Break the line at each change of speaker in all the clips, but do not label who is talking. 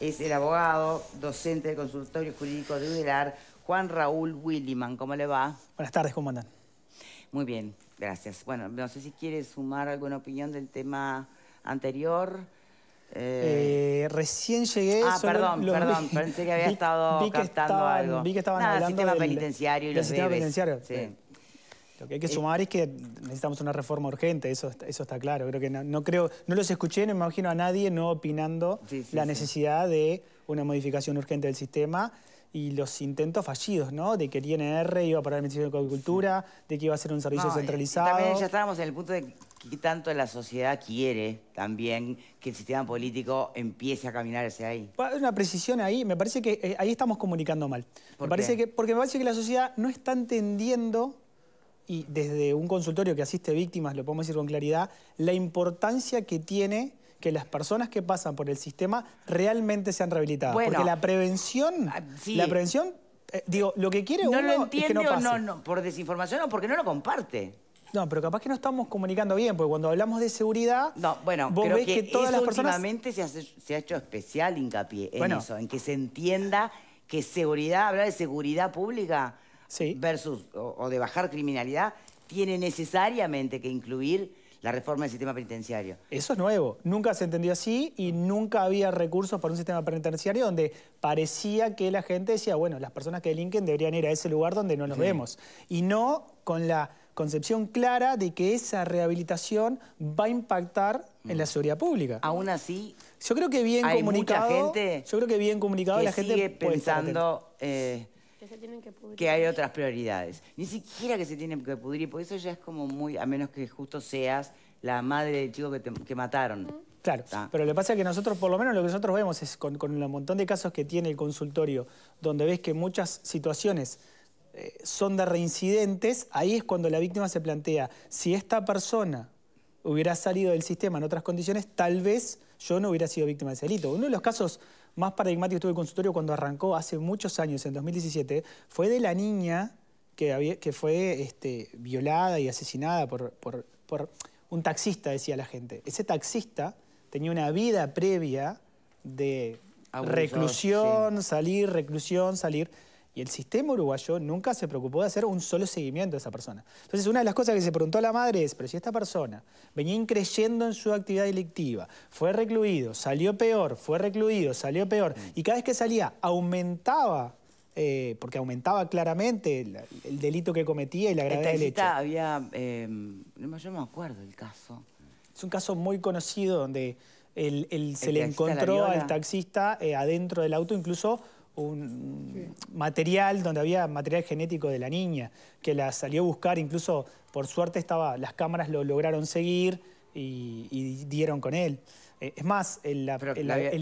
es el abogado, docente del consultorio jurídico de UDELAR, Juan Raúl Williman. ¿Cómo le va?
Buenas tardes, ¿cómo andan?
Muy bien, gracias. Bueno, no sé si quiere sumar alguna opinión del tema anterior. Eh, eh, recién llegué. Ah, perdón, perdón, pensé que había estado vi captando algo. Vi que estaban hablando sistema penitenciario y sistema penitenciario. Sí.
Lo que hay que eh, sumar es que necesitamos una reforma urgente, eso, eso está claro. Creo que no, creo, no los escuché, no me imagino a nadie no opinando la necesidad de una modificación urgente del sistema y los intentos fallidos, ¿no? De que el INR iba a parar el Ministerio de Agricultura, de que iba a ser un servicio centralizado. también ya
estábamos en el punto de que tanto la sociedad quiere también que el sistema político empiece a caminar hacia ahí.
Una precisión ahí, me parece que eh, ahí estamos comunicando mal. me que porque me parece que la sociedad no está entendiendo y desde un consultorio que asiste víctimas, lo podemos decir con claridad, la importancia que tiene que las personas que pasan por el sistema realmente sean rehabilitadas. Porque la prevención, ah, la prevención, eh, digo, lo que quiere uno es que no, pase. no no,
por desinformación o porque no lo comparte.
No, pero capaz que no estamos comunicando bien, porque cuando hablamos de seguridad,
no, bueno, vos ves que, todas las personas... últimamente se, ha hecho especial hincapié en eso, en que se entienda que seguridad, hablar de seguridad pública versus o, de bajar criminalidad tiene necesariamente que incluir la reforma del sistema penitenciario.
Eso es nuevo. Nunca se entendió así y nunca había recursos para un sistema penitenciario donde parecía que la gente decía, bueno, las personas que delinquen deberían ir a ese lugar donde no nos vemos. Y no con la concepción clara de que esa rehabilitación va a impactar en mm. la seguridad pública. Aún así, yo creo que bien comunicado, gente
yo creo que bien comunicado la gente sigue pensando eh, que se tienen que pudrir. Que hay otras prioridades. Ni siquiera que se tienen que pudrir, porque eso ya es como muy, a menos que justo seas la madre del chico que, mataron.
Claro, pero lo que pasa es que nosotros, por lo menos lo que nosotros vemos es con, con el montón de casos que tiene el consultorio, donde ves que muchas situaciones eh, son de reincidentes, ahí es cuando la víctima se plantea, si esta persona hubiera salido del sistema en otras condiciones, tal vez yo no hubiera sido víctima de ese delito. Uno de los casos más paradigmático que el consultorio cuando arrancó hace muchos años, en 2017, fue de la niña que, fue este, violada y asesinada por, un taxista, decía la gente. Ese taxista tenía una vida previa de reclusión, salir, reclusión, salir. Y el sistema uruguayo nunca se preocupó de hacer un solo seguimiento a esa persona. Entonces, una de las cosas que se preguntó a la madre es, pero si esta persona venía increyendo en su actividad delictiva, fue recluido, salió peor, fue recluido, salió peor, mm. y cada vez que salía aumentaba eh, porque aumentaba claramente el, delito que cometía y la gravedad del hecho.
Había, em, me acuerdo el caso.
Es un caso muy conocido donde se le encontró al taxista eh, adentro del auto, incluso un material donde había material genético de la niña, que la salió a buscar, incluso por suerte estaba, las cámaras lo lograron seguir y, dieron con él. Eh, es más, el,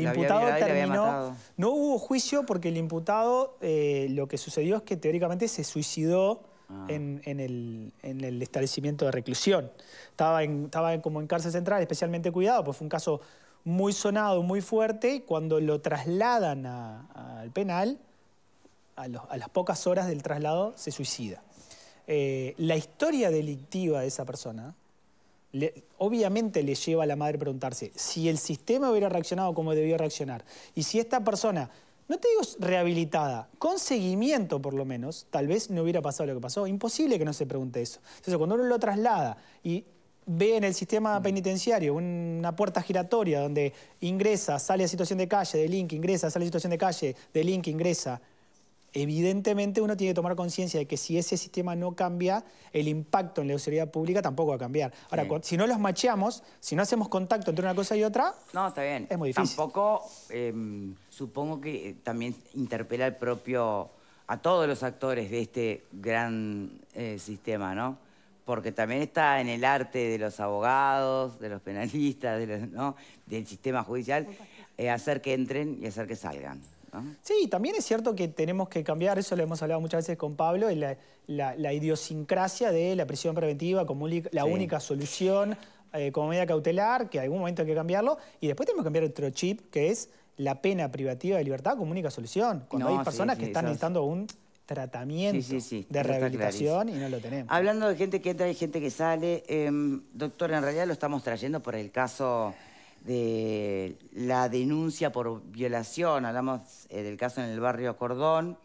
imputado terminó... No hubo juicio porque el imputado eh, lo que sucedió es que teóricamente se suicidó ah. en, el, establecimiento de reclusión. Estaba, en, estaba como en cárcel central, especialmente cuidado, pues fue un caso muy sonado, muy fuerte, y cuando lo trasladan al penal, a, las pocas horas del traslado, se suicida. Eh, la historia delictiva de esa persona, obviamente le lleva a la madre a preguntarse si el sistema hubiera reaccionado como debió reaccionar, y si esta persona, no te digo rehabilitada, con seguimiento por lo menos, tal vez no hubiera pasado lo que pasó. Imposible que no se pregunte eso. cuando uno lo traslada y ve en el sistema mm. penitenciario una puerta giratoria donde ingresa, sale a situación de calle, de link, ingresa, sale a situación de calle, de link, ingresa. Evidentemente uno tiene que tomar conciencia de que si ese sistema no cambia, el impacto en la seguridad pública tampoco va a cambiar. Ahora, si no los macheamos, si no hacemos contacto entre una cosa y otra,
no, está bien. es muy difícil. Tampoco, em, supongo que eh, también interpela al propio, a todos los actores de este gran eh, sistema, ¿no? porque también está en el arte de los abogados, de los penalistas, de los, ¿no? del sistema judicial, eh, hacer que entren y hacer que salgan.
Sí, también es cierto que tenemos que cambiar, eso lo hemos hablado muchas veces con Pablo, la, idiosincrasia de la prisión preventiva como la única solución eh, como medida cautelar, que en algún momento hay que cambiarlo, y después tenemos que cambiar otro chip, que es la pena privativa de libertad como única solución, cuando hay personas que están necesitando un tratamiento
de rehabilitación y no lo tenemos. Hablando de gente que entra y gente que sale, em, doctor, en realidad lo estamos trayendo por el caso de la denuncia por violación, hablamos eh, del caso en el barrio Cordón,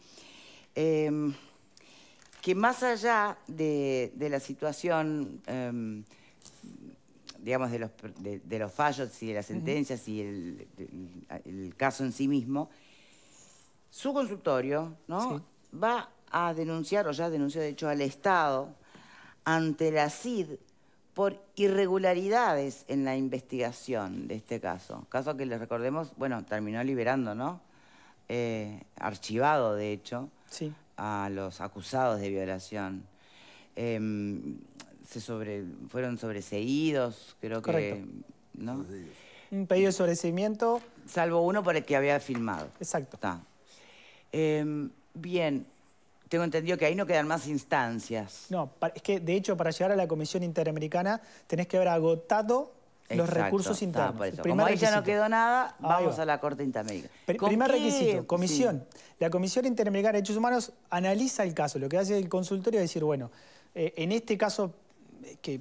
em, que más allá de, la situación, em, digamos, de los, fallos y de las sentencias y el, el, caso en sí mismo, su consultorio, ¿no? va a denunciar, o ya denunció de hecho al Estado, ante la CID por irregularidades en la investigación de este caso. Caso que les recordemos, bueno, terminó liberando, ¿no? Eh, archivado, de hecho, a los acusados de violación. Em, se fueron sobreseídos, creo que... ¿no? Un pedido de sobreseimiento. Salvo uno por el que había filmado. Exacto. Está. Em, Bien, tengo entendido que ahí no quedan más instancias.
No, es que de hecho para llegar a la Comisión Interamericana tenés que haber agotado los recursos ah, internos. Como ahí ya no quedó nada, vamos a la
Corte Interamericana. primer requisito, comisión.
La Comisión Interamericana de Derechos Humanos analiza el caso. Lo que hace el consultorio es decir, bueno, eh, en este caso eh, que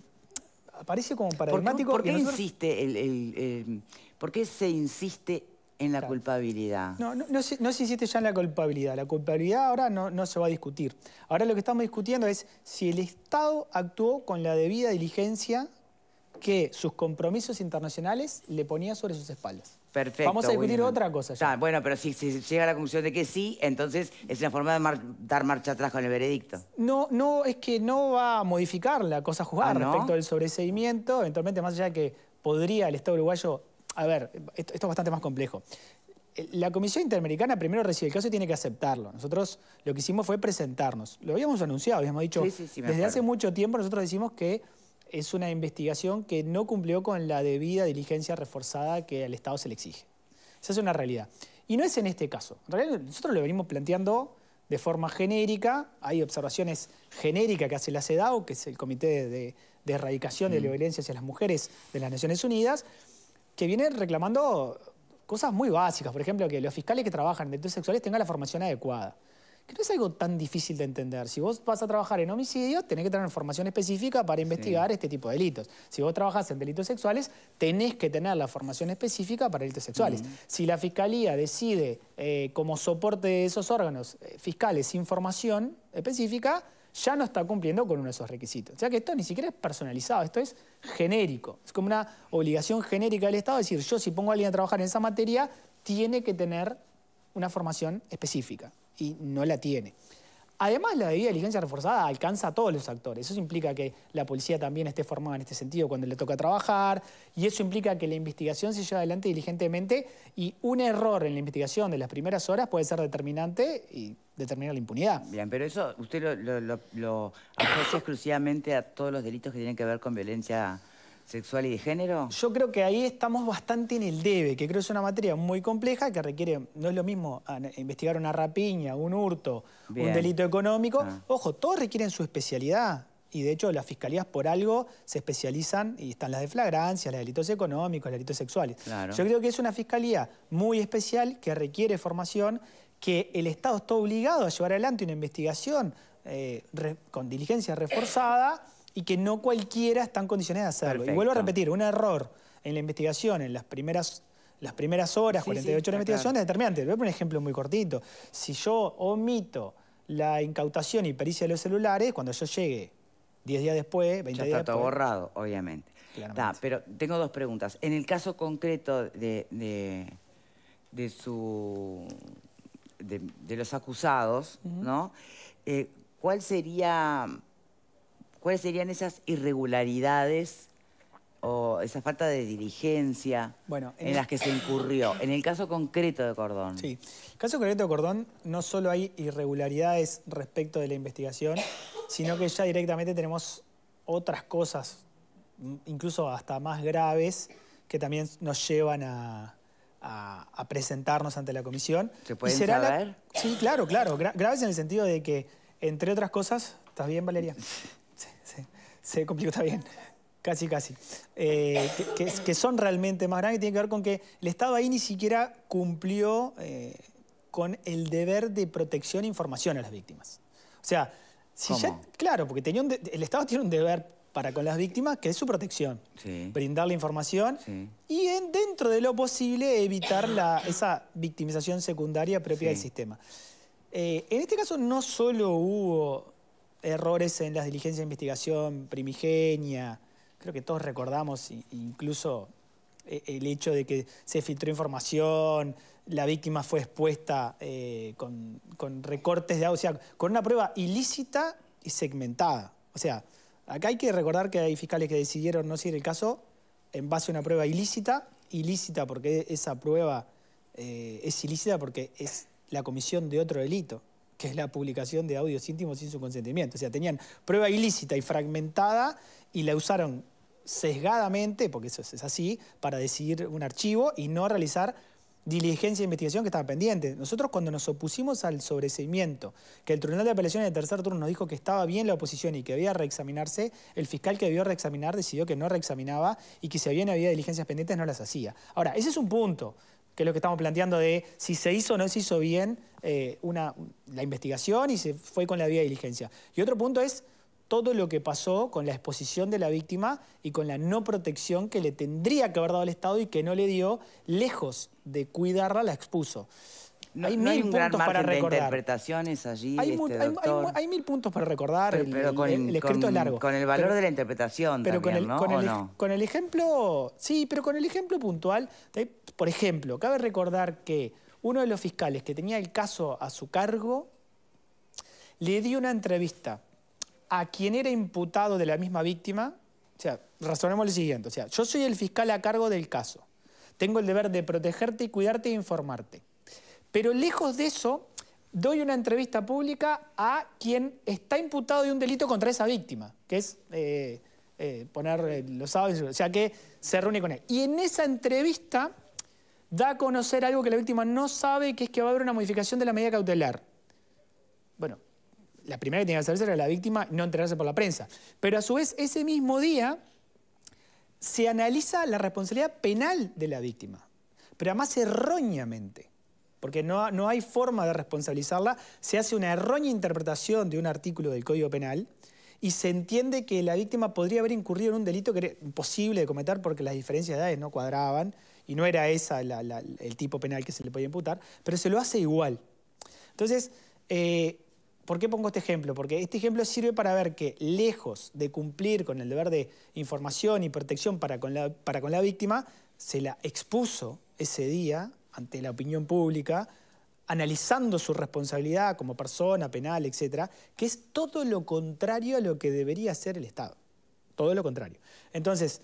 aparece como paradigmático... ¿Por qué, insiste
el, ¿Por qué se insiste en la culpabilidad.
No, no, no, se, ya en la culpabilidad. La culpabilidad ahora no, se va a discutir. Ahora lo que estamos discutiendo es si el Estado actuó con la debida diligencia que sus compromisos internacionales le ponía sobre sus espaldas.
Perfecto. Vamos a discutir otra cosa. Ya. Ah, bueno, pero si llega a la conclusión de que sí, entonces es una forma de dar marcha atrás con el veredicto.
No, no, es que no va a modificar la cosa juzgada ah, respecto del sobreseimiento. Eventualmente, más allá de que podría el Estado uruguayo a ver, esto, es bastante más complejo. Eh, la Comisión Interamericana primero recibe el caso y tiene que aceptarlo. Nosotros lo que hicimos fue presentarnos. Lo habíamos anunciado, habíamos dicho, desde hace mucho tiempo nosotros decimos que es una investigación que no cumplió con la debida diligencia reforzada que al Estado se le exige. Esa es una realidad. Y no es en este caso. En realidad nosotros lo venimos planteando de forma genérica. Hay observaciones genéricas que hace la CEDAW, que es el Comité de, Erradicación de la mm. Violencia hacia las Mujeres de las Naciones Unidas, que viene reclamando cosas muy básicas. Por ejemplo, que los fiscales que trabajan en delitos sexuales tengan la formación adecuada. Que no es algo tan difícil de entender. Si vos vas a trabajar en homicidios, tenés que tener formación específica para investigar este tipo de delitos. Si vos trabajás en delitos sexuales, tenés que tener la formación específica para delitos sexuales. Si la fiscalía decide, eh, como soporte de esos órganos eh, fiscales sin formación específica, ya no está cumpliendo con uno de esos requisitos. O sea que esto ni siquiera es personalizado, esto es genérico. Es como una obligación genérica del Estado decir, yo si pongo a alguien a trabajar en esa materia, tiene que tener una formación específica y no la tiene. Además, la debida diligencia reforzada alcanza a todos los actores. Eso implica que la policía también esté formada en este sentido cuando le toca trabajar y eso implica que la investigación se lleve adelante diligentemente y un error en la investigación de las primeras horas puede ser determinante y determinar la impunidad.
Bien, pero eso usted lo, lo, asocia exclusivamente a todos los delitos que tienen que ver con violencia sexual y de género? Yo creo que ahí estamos bastante en el debe, que creo que es una materia muy compleja que requiere,
no es lo mismo ah, investigar una rapiña, un hurto, un delito económico. Ah. Ojo, todos requieren su especialidad. Y de hecho las fiscalías por algo se especializan y están las de flagrancia, las delitos económicos, los delitos sexuales. Yo creo que es una fiscalía muy especial que requiere formación, que el Estado está obligado a llevar adelante una investigación eh, con diligencia reforzada y que no cualquiera está en condiciones de hacerlo. Y vuelvo a repetir, un error en la investigación, en las primeras las primeras horas, 48 horas de investigación, es determinante. Voy a poner un ejemplo muy cortito. Si yo omito la incautación y pericia de los celulares, cuando yo llegue 10 días después, 20 ya días está borrado,
obviamente. pero tengo dos preguntas. En el caso concreto de, su... De, los acusados, ¿no? Eh, ¿Cuál sería ¿Cuáles serían esas irregularidades o esa falta de diligencia
en, las que se incurrió?
En el caso concreto de Cordón. Sí, en
el caso concreto de Cordón no solo hay irregularidades respecto de la investigación, sino que ya directamente tenemos otras cosas, incluso hasta más graves, que también nos llevan a, presentarnos ante la comisión. ¿Se pueden Sí, claro, claro. graves en el sentido de que, entre otras cosas, ¿estás bien, Valeria? Se complicó, está bien. Casi, casi. Eh, que, son realmente más grandes, tiene que ver con que el Estado ahí ni siquiera cumplió eh, con el deber de protección e información a las víctimas. O sea, Claro, porque tenía el Estado tiene un deber para con las víctimas, que es su protección. Brindar la información y dentro de lo posible evitar la, esa victimización secundaria propia del sistema. Eh, en este caso no solo hubo errores en las diligencias de investigación primigenia. Creo que todos recordamos incluso eh, el hecho de que se filtró información, la víctima fue expuesta eh, con, recortes de audio, o sea, con una prueba ilícita y segmentada. O sea, acá hay que recordar que hay fiscales que decidieron no seguir el caso en base a una prueba ilícita, ilícita porque esa prueba eh, es ilícita porque es la comisión de otro delito que es la publicación de audios íntimos sin su consentimiento. O sea, tenían prueba ilícita y fragmentada y la usaron sesgadamente, porque eso es así, para decidir un archivo y no realizar diligencia de investigación que estaba pendiente. Nosotros cuando nos opusimos al sobreseimiento, que el Tribunal de Apelación en el tercer turno nos dijo que estaba bien la oposición y que debía reexaminarse, el fiscal que debió reexaminar decidió que no reexaminaba y que si había, había diligencias pendientes no las hacía. Ahora, ese es un punto que es lo que estamos planteando de si se hizo o no se hizo bien eh, una, la investigación y se fue con la vía diligencia. Y otro punto es todo lo que pasó con la exposición de la víctima y con la no protección que le tendría que haber dado el Estado y que no le dio, lejos de cuidarla, la expuso
hay mil puntos para recordar. interpretaciones allí. Hay, mil puntos para recordar. el, escrito es largo. Con el valor de la interpretación. Pero también, con, el,
con, el, ejemplo. Sí, pero con el ejemplo puntual. Por ejemplo, cabe recordar que uno de los fiscales que tenía el caso a su cargo le dio una entrevista a quien era imputado de la misma víctima. O sea, razonemos lo siguiente. O sea, yo soy el fiscal a cargo del caso. Tengo el deber de protegerte y cuidarte e informarte. Pero lejos de eso, doy una entrevista pública a quien está imputado de un delito contra esa víctima, que es eh, eh, poner eh, los sábados, o sea que se reúne con él. Y en esa entrevista da a conocer algo que la víctima no sabe, que es que va a haber una modificación de la medida cautelar. Bueno, la primera que tenía que hacerse era la víctima no enterarse por la prensa. Pero a su vez, ese mismo día se analiza la responsabilidad penal de la víctima, pero además erróneamente porque no, hay forma de responsabilizarla, se hace una errónea interpretación de un artículo del Código Penal y se entiende que la víctima podría haber incurrido en un delito que era imposible de cometer porque las diferencias de edades no cuadraban y no era ese el tipo penal que se le podía imputar, pero se lo hace igual. Entonces, eh, ¿por qué pongo este ejemplo? Porque este ejemplo sirve para ver que lejos de cumplir con el deber de información y protección para con la víctima, se la expuso ese día ante la opinión pública, analizando su responsabilidad como persona, penal, etcétera, que es todo lo contrario a lo que debería hacer el Estado. Todo lo contrario. Entonces,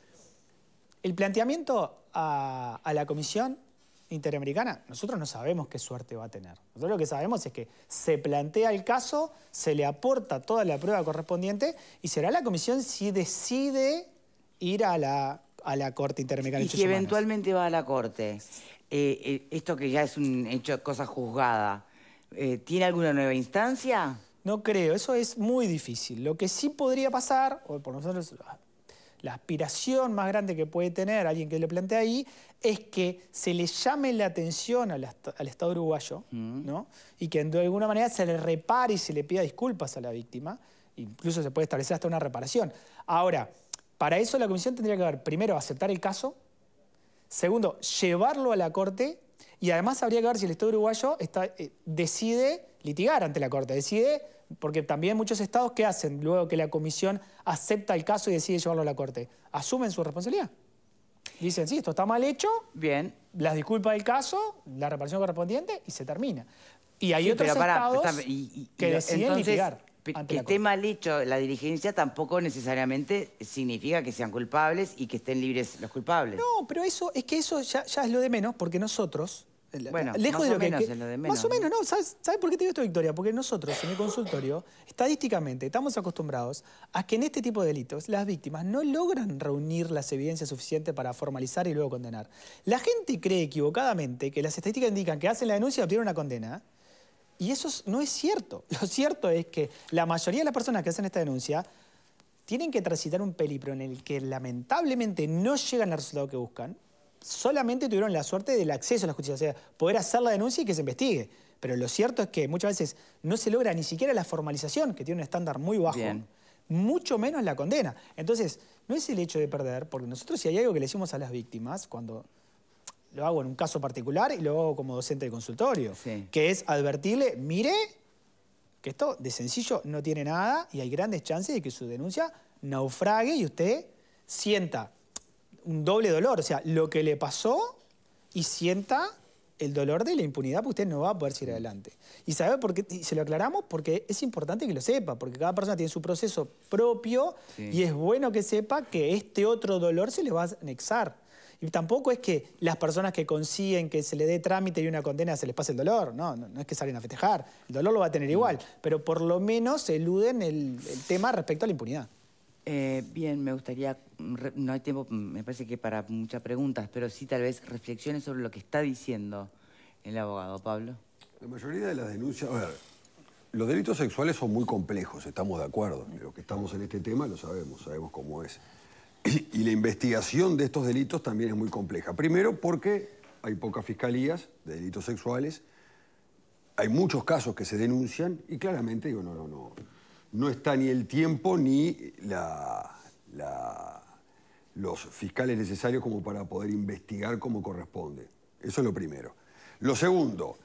el planteamiento a, la Comisión Interamericana, nosotros no sabemos qué suerte va a tener. Nosotros lo que sabemos es que se plantea el caso, se le aporta toda la prueba correspondiente y será la Comisión si decide ir a la, Corte Interamericana. Y
eventualmente va a la Corte. Eh, eh, esto que ya es un hecho, cosa juzgada, eh, ¿tiene alguna nueva instancia? No creo, eso es muy
difícil. Lo que sí podría pasar, o por nosotros la aspiración más grande que puede tener alguien que le plantea ahí, es que se le llame la atención al, Estado uruguayo, mm. ¿no? Y que de alguna manera se le repare y se le pida disculpas a la víctima. Incluso se puede establecer hasta una reparación. Ahora, para eso la comisión tendría que haber, primero, aceptar el caso, Segundo, llevarlo a la Corte y además habría que ver si el Estado uruguayo está, eh, decide litigar ante la Corte, decide, porque también muchos estados, ¿qué hacen luego que la comisión acepta el caso y decide llevarlo a la Corte? Asumen su responsabilidad. Dicen, sí, esto está mal hecho, bien, las disculpas del caso, la reparación correspondiente y se termina.
Y hay otros estados que deciden litigar que esté mal hecho la dirigencia tampoco necesariamente significa que sean culpables y que estén libres los culpables.
No, pero eso es que eso ya, es lo de menos, porque nosotros...
Eh, lejos de lo menos que, es Más o menos,
¿no? ¿Sabes, ¿Sabes, por qué te digo esto, Victoria? Porque nosotros en el consultorio, estadísticamente, estamos acostumbrados a que en este tipo de delitos las víctimas no logran reunir las evidencias suficientes para formalizar y luego condenar. La gente cree equivocadamente que las estadísticas indican que hacen la denuncia y obtienen una condena y eso no es cierto. Lo cierto es que la mayoría de las personas que hacen esta denuncia tienen que transitar un peligro en el que lamentablemente no llegan al resultado que buscan, solamente tuvieron la suerte del acceso a la justicia, o sea, poder hacer la denuncia y que se investigue. Pero lo cierto es que muchas veces no se logra ni siquiera la formalización, que tiene un estándar muy bajo, mucho menos la condena. Entonces, no es el hecho de perder, porque nosotros si hay algo que le decimos a las víctimas, cuando lo hago en un caso particular y lo hago como docente de consultorio, que es advertirle, mire, que esto de sencillo no tiene nada y hay grandes chances de que su denuncia naufrague y usted sienta un doble dolor, o sea, lo que le pasó y sienta el dolor de la impunidad, porque usted no va a poder seguir adelante. ¿Y sabe por qué? Y se lo aclaramos porque es importante que lo sepa, porque cada persona tiene su proceso propio y es bueno que sepa que este otro dolor se le va a anexar tampoco es que las personas que consiguen que se le dé trámite y una condena se les pase el dolor, no, no, es que salen a festejar, el dolor lo va a tener mm. igual, pero por lo menos eluden el,
tema respecto a la impunidad. Eh, bien, me gustaría, mm, no hay tiempo, mm, me parece que para muchas preguntas, pero sí tal vez reflexiones sobre lo que está diciendo el abogado, Pablo.
La mayoría de las denuncias, los delitos sexuales son muy complejos, estamos de acuerdo, Lo que estamos en este tema lo sabemos, sabemos cómo es. Y, la investigación de estos delitos también es muy compleja. Primero porque hay pocas fiscalías de delitos sexuales, hay muchos casos que se denuncian y claramente digo, no, no, no, no está ni el tiempo ni los fiscales necesarios como para poder investigar como corresponde. Eso es lo primero. Lo segundo,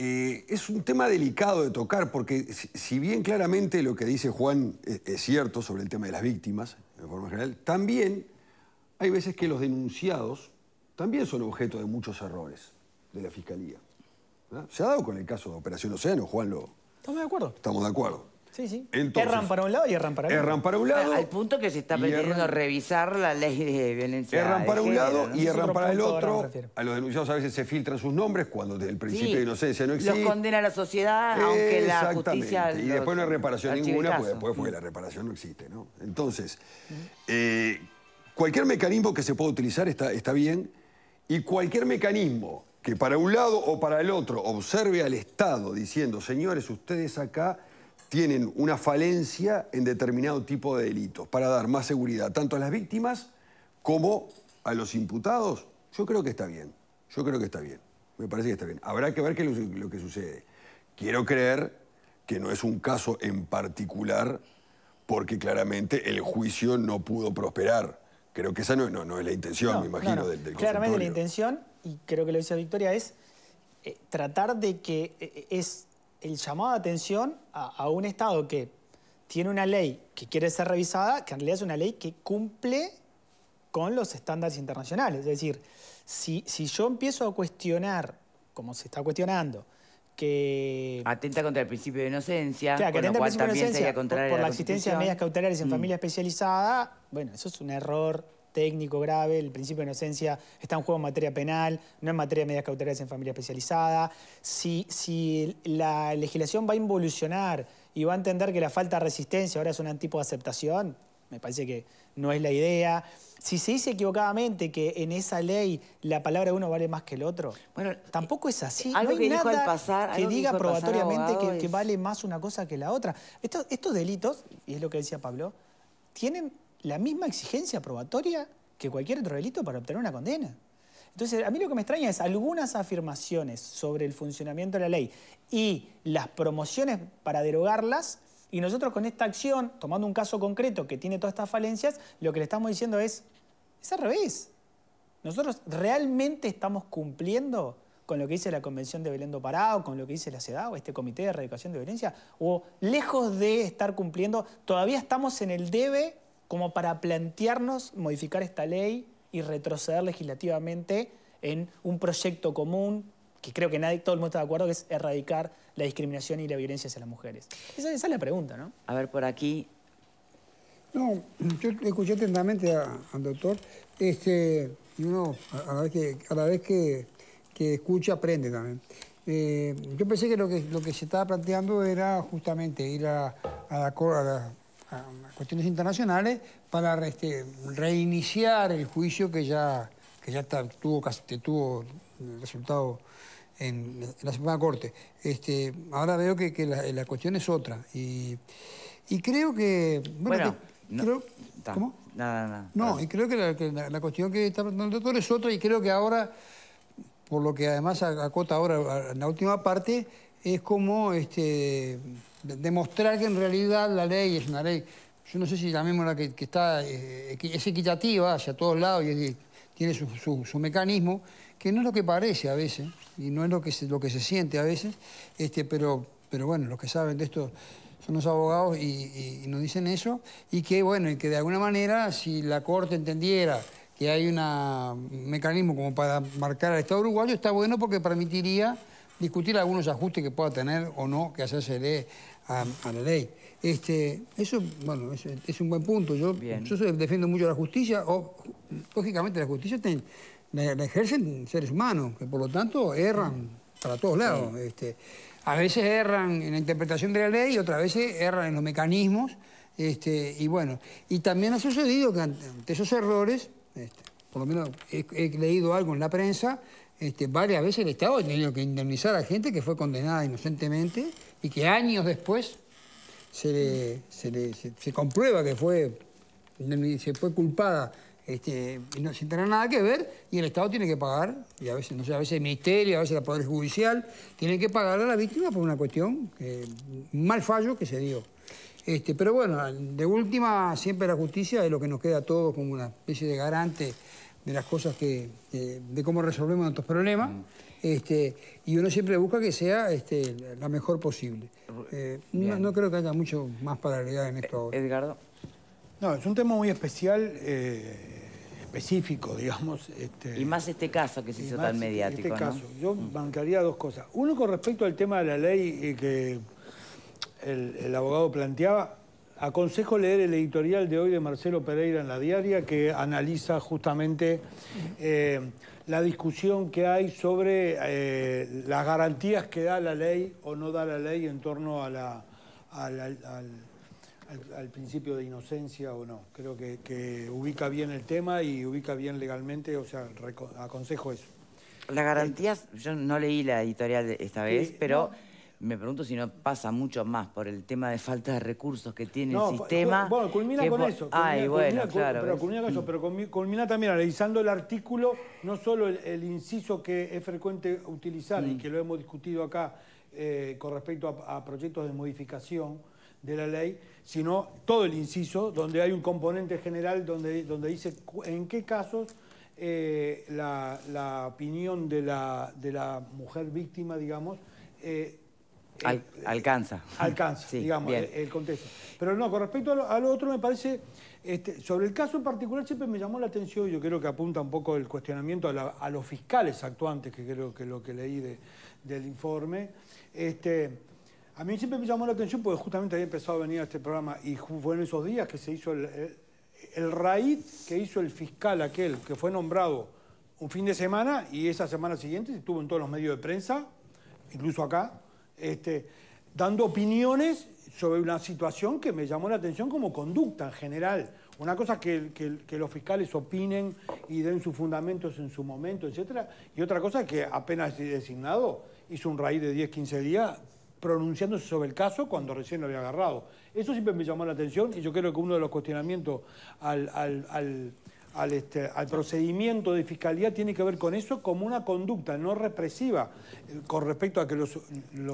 eh, es un tema delicado de tocar porque si, bien claramente lo que dice Juan eh, es, cierto sobre el tema de las víctimas, en forma general, también hay veces que los denunciados también son objeto de muchos errores de la Fiscalía. Se ha dado con el caso de Operación Océano, Juan lo... Estamos de acuerdo. Estamos de acuerdo. Sí, sí. erran
para un lado y erran para el otro. Al punto que se está pretendiendo revisar la ley de violencia. Erran para un lado y erran para el otro.
A los denunciados a veces se filtran sus nombres cuando desde el principio de inocencia no existe. Los
condena la sociedad, aunque la justicia. Y después no hay reparación ninguna, pues después
fue la mm. reparación no existe, Entonces, eh, cualquier mecanismo que se pueda utilizar está, está bien. Y cualquier mecanismo que para un lado o para el otro observe al Estado diciendo, señores, ustedes acá tienen una falencia en determinado tipo de delitos para dar más seguridad tanto a las víctimas como a los imputados, yo creo que está bien. Yo creo que está bien. Me parece que está bien. Habrá que ver qué es lo, que sucede. Quiero creer que no es un caso en particular porque claramente el juicio no pudo prosperar. Creo que esa no, no, es la intención, me imagino, del, del Claramente la
intención, y creo que lo dice Victoria, es eh, tratar de que eh, es el llamado de atención a, un Estado que tiene una ley que quiere ser revisada, que en realidad es una ley que cumple con los estándares internacionales. Es decir, si, si yo empiezo a cuestionar, como se está cuestionando,
que... Atenta contra el principio de inocencia, que con lo por, la, existencia de medidas cautelares en mm. familia
especializada, bueno, eso es un error técnico grave, el principio de inocencia está en juego en materia penal, no en materia de medidas cautelares en familia especializada. Si, si la legislación va a involucionar y va a entender que la falta de resistencia ahora es un tipo de aceptación, me parece que no es la idea. Si se dice equivocadamente que en esa ley la palabra de uno vale más que el otro, bueno, tampoco es así. no hay nada que diga probatoriamente que, vale más una cosa que la otra. estos delitos, y es lo que decía Pablo, tienen la misma exigencia probatoria que cualquier otro delito para obtener una condena. Entonces, a mí lo que me extraña es algunas afirmaciones sobre el funcionamiento de la ley y las promociones para derogarlas, y nosotros con esta acción, tomando un caso concreto que tiene todas estas falencias, lo que le estamos diciendo es, es al revés. Nosotros realmente estamos cumpliendo con lo que dice la Convención de Belén do Pará o con lo que dice la CEDAW, este Comité de Erradicación de Violencia, o lejos de estar cumpliendo, todavía estamos en el debe como para plantearnos modificar esta ley y retroceder legislativamente en un proyecto común que creo que nadie, todo el mundo está de acuerdo, que es erradicar la discriminación y la violencia hacia las mujeres. Esa, es la pregunta, ¿no?
A ver, por aquí...
No, yo escuché atentamente al doctor, este, uno a, la vez, que, escucha aprende también. Eh, yo pensé que lo, que se estaba planteando era justamente ir a, a la a, cuestiones internacionales para este, reiniciar el juicio que ya, que ya tuvo, tuvo resultado en, la Suprema Corte. Este, ahora veo que, la, cuestión es otra. Y, y creo que... Bueno, no,
¿cómo? Nada, nada.
No, y creo que la, cuestión que está planteando el doctor es otra y creo que ahora, por lo que además acota ahora en la última parte, es como... Este, demostrar que en realidad la ley es una ley, yo no sé si la que, que está, eh, es equitativa hacia todos lados y tiene su, su, mecanismo, que no es lo que parece a veces, y no es lo que se, lo que se siente a veces, este, pero, pero bueno, los que saben de esto son los abogados y, nos dicen eso, y que bueno, y que de alguna manera si la Corte entendiera que hay un mecanismo como para marcar al Estado uruguayo, está bueno porque permitiría discutir algunos ajustes que pueda tener o no que hacerse a, a la ley. Este, eso, bueno, es, un buen punto. Yo, defiendo mucho la justicia, o lógicamente la justicia la, ejercen seres humanos, que por lo tanto erran para todos lados. Este. a veces erran en la interpretación de la ley otras veces erran en los mecanismos. Este, y bueno, y también ha sucedido que ante esos errores, este, por lo menos he leído algo en la prensa, este, varias veces el Estado ha tenido que indemnizar a gente que fue condenada inocentemente y que años después se, comprueba que fue, se fue culpada este, no, sin tener nada que ver, y el Estado tiene que pagar, y a veces, no a veces el Ministerio, a veces el Poder Judicial, tiene que pagar a la víctima por una cuestión, un eh, mal fallo que se dio. Este, pero bueno, de última, siempre la justicia es lo que nos queda a todos como una especie de garante de las cosas que... Eh, de, cómo resolvemos nuestros problemas. Mm. Este, y uno siempre busca que sea este, la mejor posible. Eh, no, creo que haya mucho más paralelidad en esto
eh, Edgardo. No, es un tema muy especial, específico, digamos. Este, y más este caso que se hizo tan este mediático, Yo mm. bancaría dos cosas. Uno con respecto al tema de la ley que el abogado planteaba, Aconsejo leer el editorial de hoy de Marcelo Pereira en la diaria que analiza justamente eh, la discusión que hay sobre eh, las garantías que da la ley o no da la ley en torno al, principio de inocencia o no. Creo que, ubica bien el tema y ubica bien legalmente, o sea, aconsejo eso.
Las garantías, yo no leí la editorial esta vez, pero me pregunto si no pasa mucho más por el tema de falta de recursos que tiene el sistema. Bueno, culmina con eso. Ay, bueno, Pero
culmina también analizando el artículo, no solo el, inciso que es frecuente utilizar y mm. que lo hemos discutido acá eh, con respecto a, proyectos de modificación de la ley, sino todo el inciso donde hay un componente general donde, donde dice en qué casos eh, la, opinión de la, de la mujer víctima, digamos, eh,
alcanza. Alcanza, digamos, el,
contexto. Pero no, con respecto a lo, otro me parece, este, sobre el caso en particular siempre me llamó la atención, y yo creo que apunta un poco el cuestionamiento a, los fiscales actuantes, que creo que lo que leí del informe. Este, a mí siempre me llamó la atención porque justamente había empezado a venir a este programa y fue en esos días que se hizo el, el, raíz que hizo el fiscal aquel, que fue nombrado un fin de semana y esa semana siguiente estuvo en todos los medios de prensa, incluso acá, este, dando opiniones sobre una situación que me llamó la atención como conducta en general. Una cosa que, los fiscales opinen y den sus fundamentos en su momento, etc. y otra cosa es que apenas designado hizo un raíz de 10, 15 días pronunciándose sobre el caso cuando recién lo había agarrado. Eso siempre me llamó la atención y yo creo que uno de los cuestionamientos al al, este, al, procedimiento de fiscalía tiene que ver con eso como una conducta no represiva eh, con respecto a que los,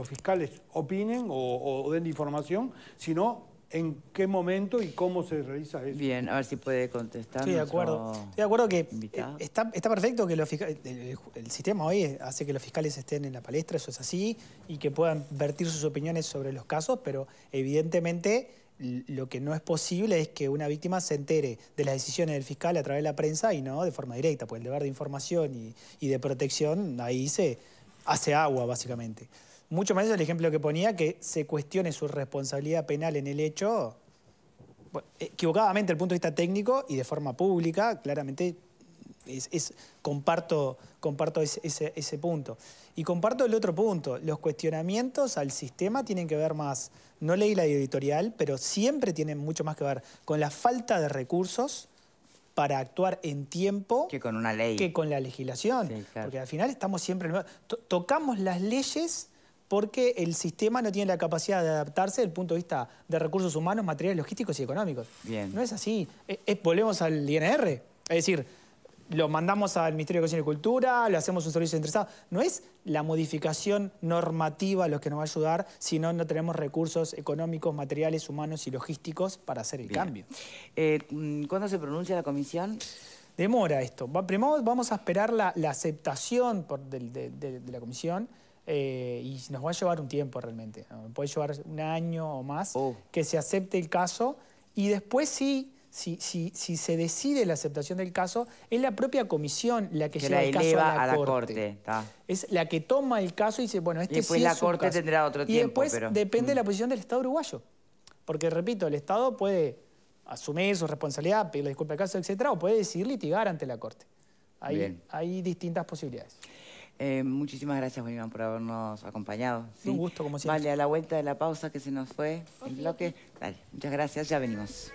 fiscales opinen o, den información, sino en qué momento y cómo
se realiza eso. Bien, a ver si puede contestar. Estoy de acuerdo. Estoy
de acuerdo que eh,
está, perfecto que el, sistema hoy hace que los fiscales estén en la palestra, eso es así, y que puedan vertir sus opiniones sobre los casos, pero evidentemente lo que no es posible es que una víctima se entere de las decisiones del fiscal a través de la prensa y no de forma directa, porque el deber de información y, de protección ahí se hace agua, básicamente. Mucho más el ejemplo que ponía, que se cuestione su responsabilidad penal en el hecho, equivocadamente desde el punto de vista técnico y de forma pública, claramente comparto comparto ese, punto. Y comparto el otro punto. Los cuestionamientos al sistema tienen que ver más, no leí la editorial, pero siempre tienen mucho más que ver con la falta de recursos para actuar en tiempo que con una ley que con la legislación porque al final estamos siempre tocamos las leyes porque el sistema no tiene la capacidad de adaptarse desde el punto de vista de recursos humanos, materiales logísticos y económicos. No es así. Eh, eh, volvemos al INR. Es decir, lo mandamos al Ministerio de Educación y Cultura, le hacemos un servicio interesado. No es la modificación normativa lo que nos va a ayudar, sino no tenemos recursos económicos, materiales, humanos y logísticos para hacer el cambio. Eh, mm, ¿Cuándo se pronuncia la comisión? Demora esto. primero vamos a esperar la, aceptación por, de, la comisión. Eh, y nos va a llevar un tiempo realmente, puede llevar un año o más, oh. que se acepte el caso y después sí si, se decide la aceptación del caso, es la propia comisión la que, lleva el caso a la, corte. es la que toma el caso y dice, bueno, este y después la corte tendrá otro tiempo. Y después depende de mm. la posición del Estado uruguayo. Porque, repito, el Estado puede asumir su responsabilidad, pedirle disculpa al caso, etcétera, o puede decidir litigar ante la corte.
Hay,
distintas posibilidades.
Eh, muchísimas gracias, Bolívar, por habernos acompañado. Un gusto, como siempre. Vale, a la vuelta de la pausa que se nos fue el bloque. muchas gracias, ya venimos.